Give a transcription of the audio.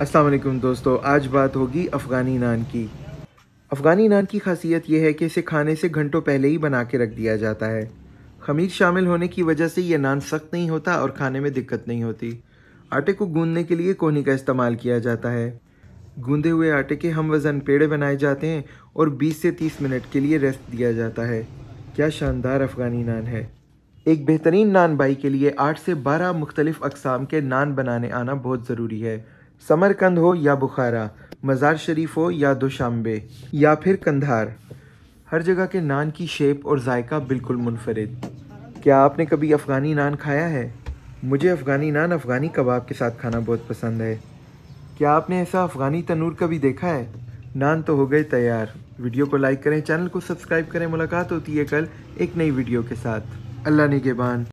अस्सलाम वालेकुम दोस्तों आज बात होगी अफ़गानी नान की अफ़गानी नान की खासियत यह है कि इसे खाने से घंटों पहले ही बना के रख दिया जाता है खमीर शामिल होने की वजह से यह नान सख्त नहीं होता और खाने में दिक्कत नहीं होती आटे को गूंदने के लिए कोहनी का इस्तेमाल किया जाता है गूंदे हुए आटे के हम वज़न पेड़े बनाए जाते हैं और बीस से तीस मिनट के लिए रेस्ट दिया जाता है क्या शानदार अफ़गानी नान है एक बेहतरीन नान बाई के लिए आठ से बारह मुख्तलिफ़ अकसाम के नान बनाने आना बहुत ज़रूरी है समरकंद हो या बुखारा मज़ार शरीफ हो या दुशांबे या फिर कंधार हर जगह के नान की शेप और जायका बिल्कुल मुनफरद क्या आपने कभी अफ़गानी नान खाया है मुझे अफ़गानी नान अफ़गानी कबाब के साथ खाना बहुत पसंद है क्या आपने ऐसा अफ़गानी तनूर कभी देखा है नान तो हो गए तैयार वीडियो को लाइक करें चैनल को सब्सक्राइब करें मुलाकात होती है कल एक नई वीडियो के साथ अल्लाह ने निगेबान